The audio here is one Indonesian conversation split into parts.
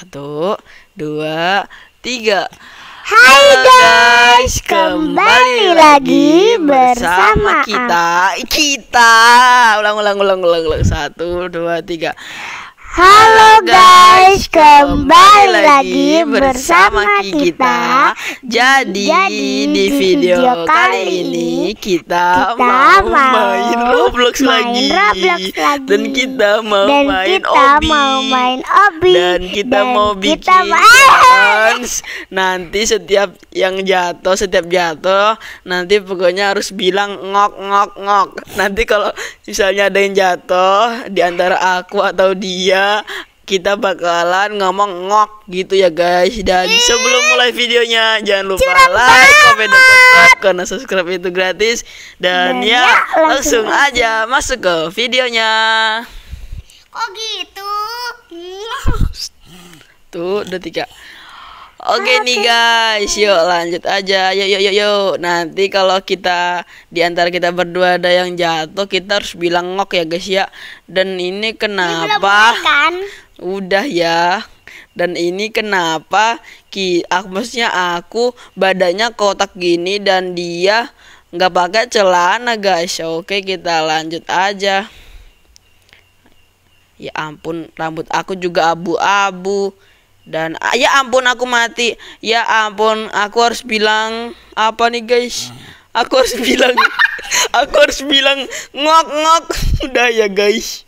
Satu, dua, tiga. Hai guys, kembali lagi bersama kita. Kita ulang ulang ulang ulang ulang satu dua tiga. Halo guys, kembali lagi bersama kita. Jadi, di video, kali ini kita, mau main Roblox main lagi. dan kita mau dan main kita Obi. mau main Obi dan kita mau bikin Nanti setiap yang jatuh, setiap jatuh nanti pokoknya harus bilang ngok ngok ngok. Nanti kalau misalnya ada yang jatuh di antara aku atau dia Iya, kita bakalan ngomong ngok gitu ya guys dan iya. sebelum mulai videonya jangan lupa like komen dan subscribe karena subscribe itu gratis dan, dan ya, ya langsung, langsung aja masuk ke videonya kok gitu tuh udah tiga Oke okay, nih guys, yuk lanjut aja. Yuk yuk yuk yuk. Nanti kalau kita di antara kita berdua ada yang jatuh, kita harus bilang ngok ya guys ya. Dan ini kenapa? Ini kan? Udah ya. Dan ini kenapa ki aku, ah, maksudnya aku badannya kotak gini dan dia nggak pakai celana guys. Oke, kita lanjut aja. Ya ampun, rambut aku juga abu-abu dan ah, ya ampun aku mati ya ampun aku harus bilang apa nih guys aku harus bilang aku harus bilang ngok ngok udah ya guys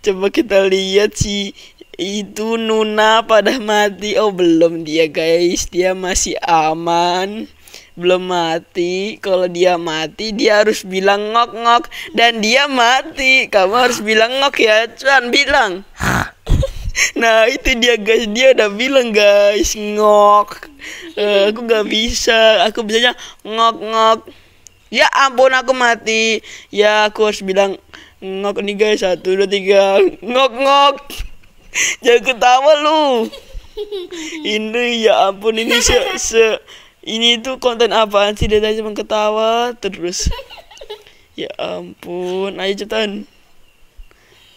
coba kita lihat si itu Nuna pada mati oh belum dia guys dia masih aman belum mati kalau dia mati dia harus bilang ngok ngok dan dia mati kamu harus bilang ngok ya cuan bilang Nah itu dia guys Dia udah bilang guys Ngok uh, Aku gak bisa Aku bisanya ngok ngok Ya ampun aku mati Ya aku harus bilang Ngok nih guys Satu dua tiga Ngok ngok Jangan ketawa lu Ini ya ampun ini se, se Ini tuh konten apaan sih Dia tadi ketawa terus Ya ampun Ayo cepetan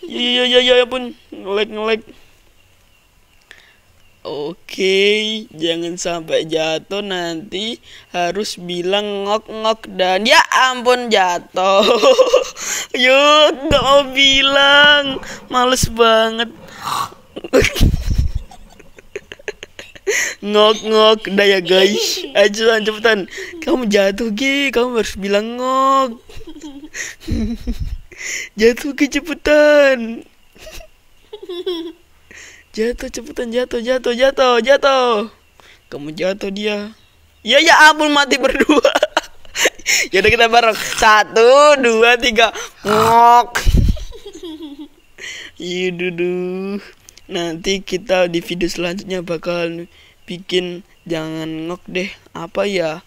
Ya ya ya ya ya pun Ngelag ngelag Oke, jangan sampai jatuh nanti harus bilang ngok-ngok dan ya ampun jatuh. Yuk, gak mau bilang, males banget. ngok-ngok dah ya guys. Ayo cepetan, kamu jatuh ki, kamu harus bilang ngok. jatuh ki cepetan. Jatuh cepetan jatuh jatuh jatuh jatuh. Kamu jatuh dia. Ya ya abul mati berdua. Yaudah kita bareng. Satu, dua, tiga. Ngok. Yududu. Iya, Nanti kita di video selanjutnya bakal bikin jangan ngok deh. Apa ya?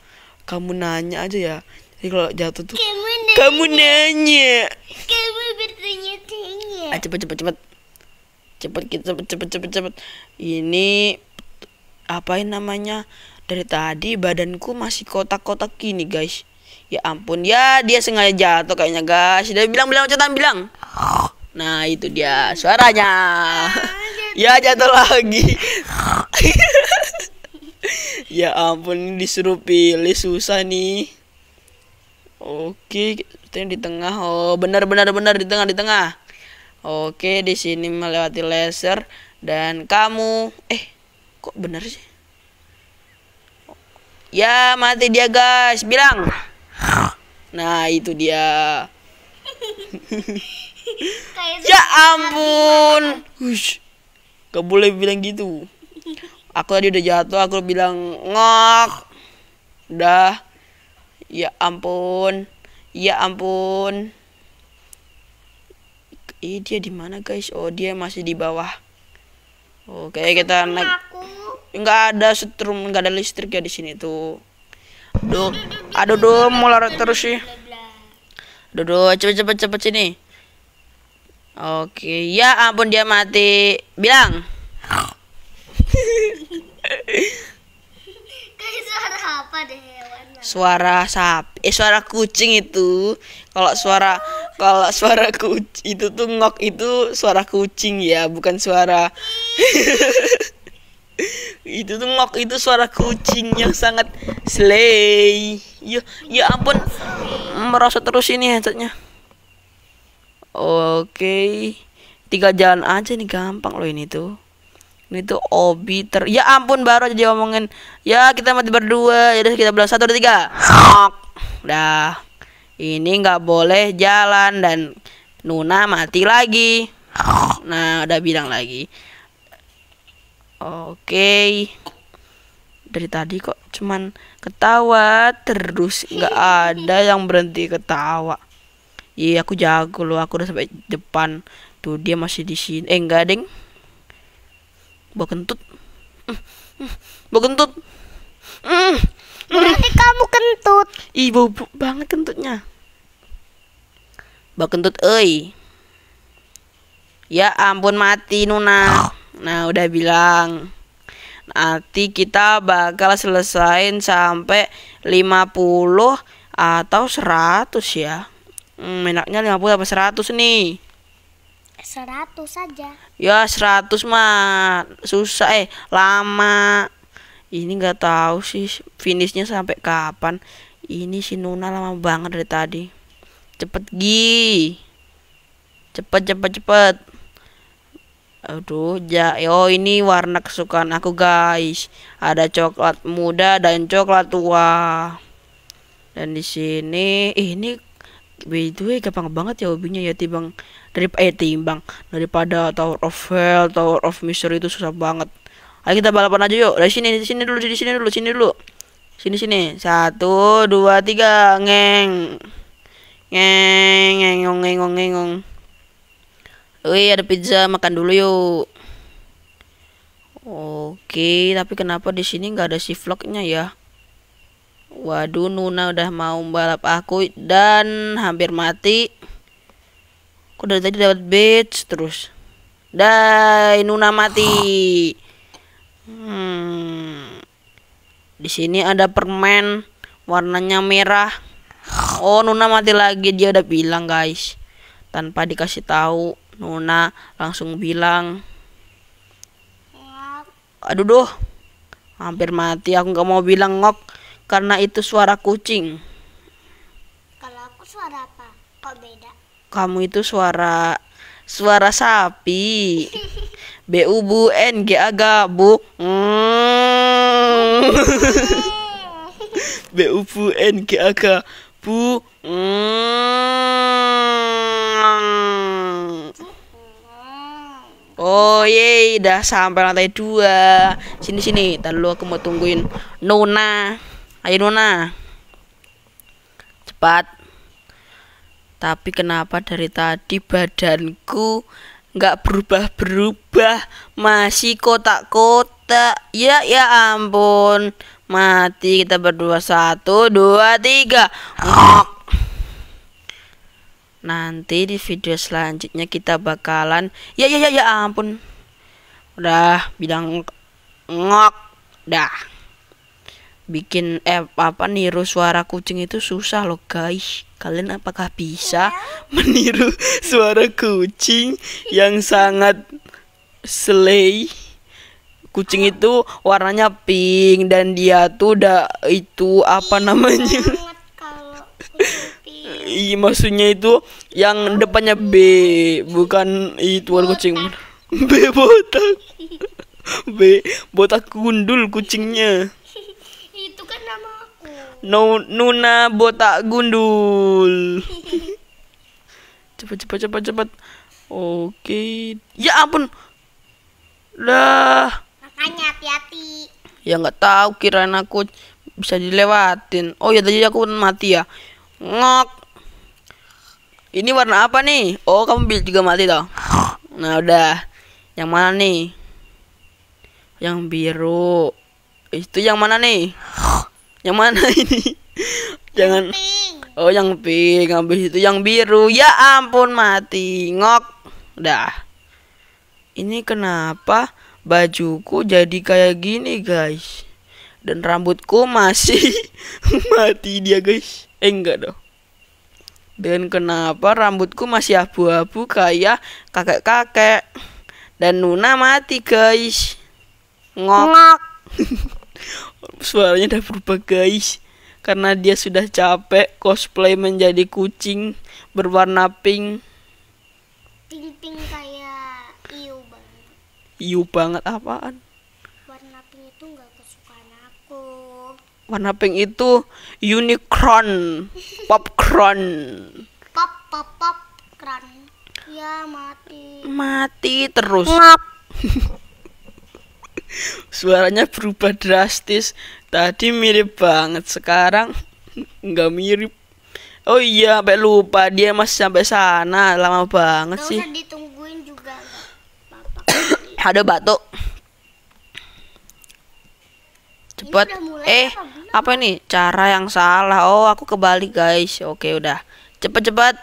Kamu nanya aja ya. Jadi kalau jatuh tuh kamu nanya. Kamu nanya. bertanya-tanya. Ah, cepet cepet cepet cepet cepet cepet cepet cepet ini apain namanya dari tadi badanku masih kotak-kotak gini guys ya ampun ya dia sengaja jatuh kayaknya guys dia bilang bilang catatan bilang nah itu dia suaranya ya jatuh lagi ya ampun disuruh pilih susah nih oke kita di tengah oh benar benar benar di tengah di tengah Oke, di sini melewati laser dan kamu eh kok bener sih? Ya, mati dia, guys. Bilang. Nah, itu dia. ya ampun. Hush. Gak boleh bilang gitu. Aku tadi udah jatuh, aku bilang ngok. Udah. Ya ampun. Ya ampun. Ih, dia di mana guys oh dia masih di bawah oke kita naik Enggak ada setrum enggak ada listrik ya di sini tuh Duh, aduh duh mulai terus sih. Aduh dulu cepet cepet cepet sini. Oke, ya ampun dia mati. Bilang. Kayak suara apa deh? suara sapi eh suara kucing itu kalau suara kalau suara kucing itu tuh ngok itu suara kucing ya bukan suara itu tuh ngok itu suara kucing yang sangat slay ya ya ampun merosot terus ini headsetnya oke tiga jalan aja nih gampang loh ini tuh ini tuh obi ter Ya ampun baru aja dia ngomongin Ya kita mati berdua Jadi ya kita bilang satu dua tiga Sok Dah Ini nggak boleh jalan Dan Nuna mati lagi Nah udah bilang lagi Oke Dari tadi kok cuman ketawa terus nggak ada yang berhenti ketawa Iya aku jago loh aku udah sampai depan Tuh dia masih di sini Eh enggak deng bau kentut bau kentut berarti kamu kentut ih bau, bau banget kentutnya bau kentut oi ya ampun mati Nuna nah udah bilang nanti kita bakal selesain sampai 50 atau 100 ya hmm, enaknya 50 apa 100 nih 100 saja. Ya 100 mah susah eh lama. Ini nggak tahu sih finishnya sampai kapan. Ini si Nuna lama banget dari tadi. Cepet Gi. Cepet cepet cepet. Aduh, ja oh ini warna kesukaan aku guys. Ada coklat muda dan coklat tua. Dan di sini ini by the way gampang banget ya hobinya ya timbang dari eh timbang daripada Tower of Hell Tower of Mystery itu susah banget ayo kita balapan aja yuk dari sini sini dulu di sini dulu sini dulu sini sini satu dua tiga ngeng ngeng ngeng ngeng ngeng Wih ada pizza makan dulu yuk Oke tapi kenapa di sini nggak ada si vlognya ya Waduh Nuna udah mau balap aku dan hampir mati. Aku dari tadi dapat beach terus. Dai Nuna mati. Hmm. Di sini ada permen warnanya merah. Oh Nuna mati lagi dia udah bilang guys. Tanpa dikasih tahu Nuna langsung bilang. Aduh doh. Hampir mati aku nggak mau bilang ngok karena itu suara kucing. Kalau aku suara apa? Kok beda? Kamu itu suara suara sapi. B U B N G A G bu. Mm. B U B N G A G B U mm. Oh yeay, dah sampai lantai dua. Sini sini, ntar aku mau tungguin Nona. Ayo Nona. Cepat. Tapi kenapa dari tadi badanku nggak berubah-berubah, masih kotak-kotak. Ya ya ampun. Mati kita berdua satu, dua, tiga. Nanti di video selanjutnya kita bakalan ya ya ya ya ampun. Udah bilang ngok dah bikin eh apa niru suara kucing itu susah loh guys kalian apakah bisa iya. meniru suara kucing yang sangat slay kucing iya. itu warnanya pink dan dia tuh udah itu apa iya namanya Iya maksudnya itu yang depannya B bukan itu warna kucing B botak B botak gundul kucingnya no, Nuna botak gundul. Cepat cepat cepat cepat. Oke. Ya ampun. Lah. Makanya hati-hati. Ya nggak tahu kirain aku bisa dilewatin. Oh ya tadi aku mati ya. Ngok. Ini warna apa nih? Oh, kamu bil juga mati toh. Nah, udah. Yang mana nih? Yang biru. Itu yang mana nih? Yang mana ini? Jangan. oh, yang pink. Habis itu yang biru. Ya ampun, mati. Ngok. Dah. Ini kenapa bajuku jadi kayak gini, guys? Dan rambutku masih mati dia, guys. Eh, enggak dong. Dan kenapa rambutku masih abu-abu kayak kakek-kakek. Dan Nuna mati, guys. Ngok. Ngok. Suaranya udah berubah guys Karena dia sudah capek cosplay menjadi kucing berwarna pink Pink-pink kayak iu banget Iu banget apaan? Warna pink itu gak kesukaan aku Warna pink itu unicorn Popcorn Pop pop pop popcorn Ya mati Mati terus suaranya berubah drastis tadi mirip banget sekarang nggak mirip oh iya sampai lupa dia masih sampai sana lama banget sih ada batuk cepat eh apa, ini? cara yang salah oh aku kebalik guys oke udah cepet cepet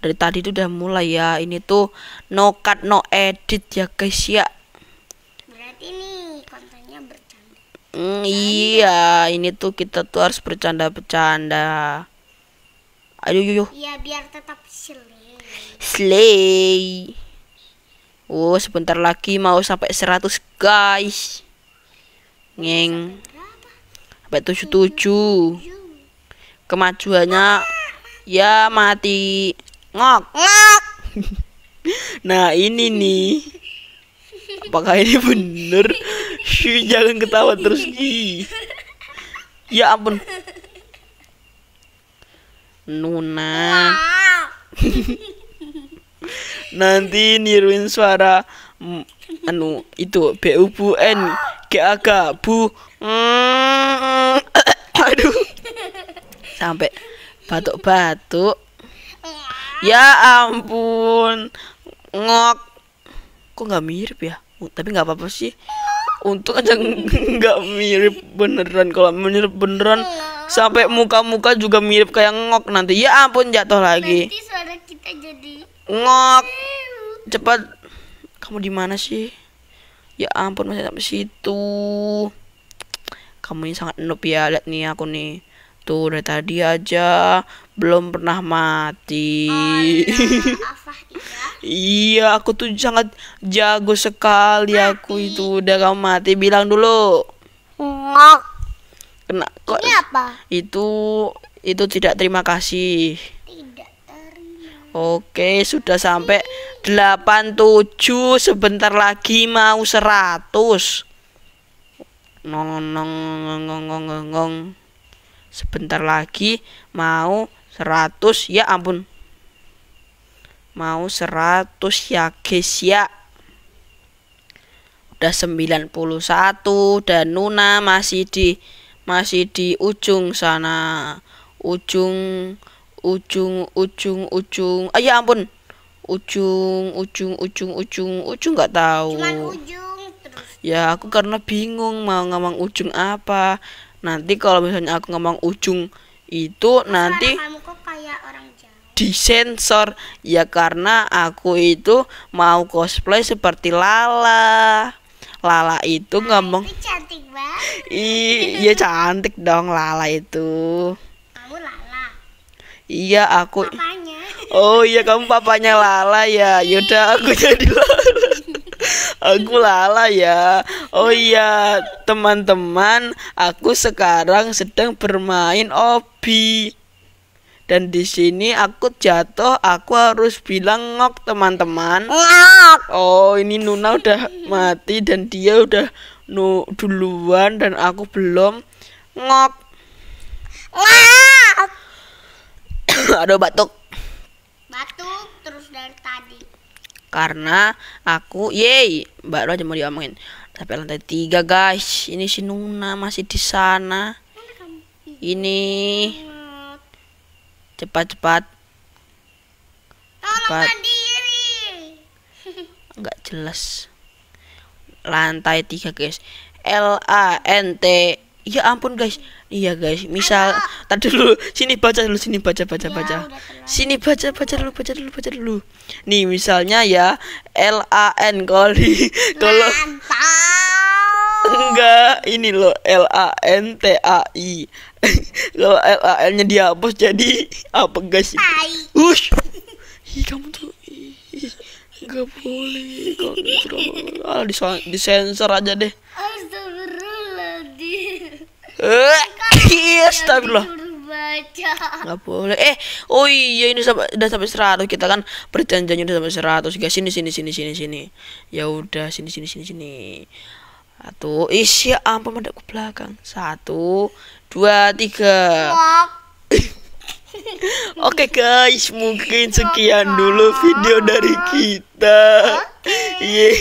dari tadi tuh udah mulai ya ini tuh no cut no edit ya guys ya ini kontennya bercanda. Mm, iya, ini tuh kita tuh harus bercanda-bercanda. Ayo yuk. Iya, biar tetap slay. Slay. Oh, sebentar lagi mau sampai 100, guys. Ngeng. Sampai tujuh. Kemajuannya ya mati. Ngok, ngok. nah, ini nih apakah ini bener Shh, jangan ketawa terus Gi ya ampun Nuna nanti niruin suara anu itu BU bu N GAK bu u. aduh sampai batuk-batuk ya ampun ngok kok nggak mirip ya tapi nggak apa-apa sih untuk aja nggak mirip beneran kalau mirip beneran iya. sampai muka-muka juga mirip kayak ngok nanti ya ampun jatuh lagi nanti ngok cepat kamu di mana sih ya ampun masih sampai situ kamu ini sangat noob ya lihat nih aku nih tuh dari tadi aja belum pernah mati oh, iya. Iya, aku tuh sangat jago sekali mati. aku itu udah kamu mati bilang dulu. Ngok. Kena kok? Ini apa? Itu itu tidak terima kasih. Oke, sudah sampai 87 sebentar lagi mau 100. Nong nong nong nong nong. nong. Sebentar lagi mau 100. Ya ampun mau 100 ya guys ya udah 91 dan Nuna masih di masih di ujung sana ujung ujung ujung ujung ah ya ampun ujung ujung ujung ujung ujung nggak tahu ya aku karena bingung mau ngomong ujung apa nanti kalau misalnya aku ngomong ujung itu nanti kamu kok kayak orang disensor ya karena aku itu mau cosplay seperti Lala Lala itu nggak ngomong cantik iya cantik dong Lala itu kamu Lala iya aku papanya. oh iya kamu papanya Lala ya yaudah aku iya. jadi Lala aku lala ya oh iya teman-teman aku sekarang sedang bermain obi dan di sini aku jatuh, aku harus bilang ngok teman-teman. Ngok. Oh, ini Nuna udah mati dan dia udah nu duluan dan aku belum. Ngok. Ngok. Aduh batuk. Batuk terus dari tadi. Karena aku, yey, Mbak Ro aja mau diomongin. Sampai lantai tiga guys. Ini si Nuna masih di sana. Ini cepat cepat cepat. nggak jelas lantai tiga guys L A N T ya ampun guys iya guys misal tadi dulu sini baca dulu sini baca baca ya, baca sini baca baca dulu baca dulu baca dulu nih misalnya ya L A N kali kalau enggak ini loh L A N T A I Eh, eh, kalau LAL nya dihapus jadi apa guys ush hi kamu tuh nggak boleh kontrol gitu ah, di ah disensor aja deh Eh, astagfirullah. Nggak boleh. Eh, oh iya ini sampai udah sampai seratus kita kan perjanjiannya udah sampai seratus. Guys, sini sini sini sini sini. Ya udah, sini sini sini sini. Satu, isi ya ampun pada ke belakang. Satu, dua, tiga. Oke okay guys, mungkin sekian dulu video dari kita. Okay.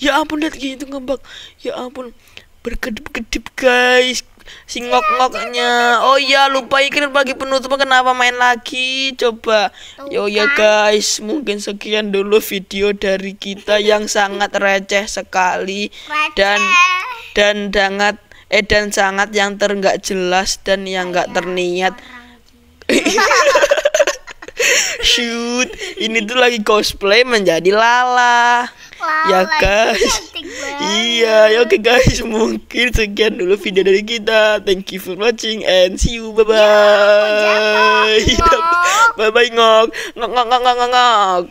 ya ampun lihat gitu ngambek. Ya ampun berkedip-kedip guys si ngok-ngoknya. Oh iya, lupa ikan bagi penutupan kenapa main lagi? Coba. Yo ya kan. guys, mungkin sekian dulu video dari kita yang sangat receh sekali dan dan sangat eh dan sangat yang ter jelas dan yang nggak terniat. Shoot, ini tuh lagi cosplay menjadi lala lah ya kan iya ya oke guys mungkin sekian dulu video dari kita thank you for watching and see you bye bye bye bye ngok ngok ngok ngok ngok ngok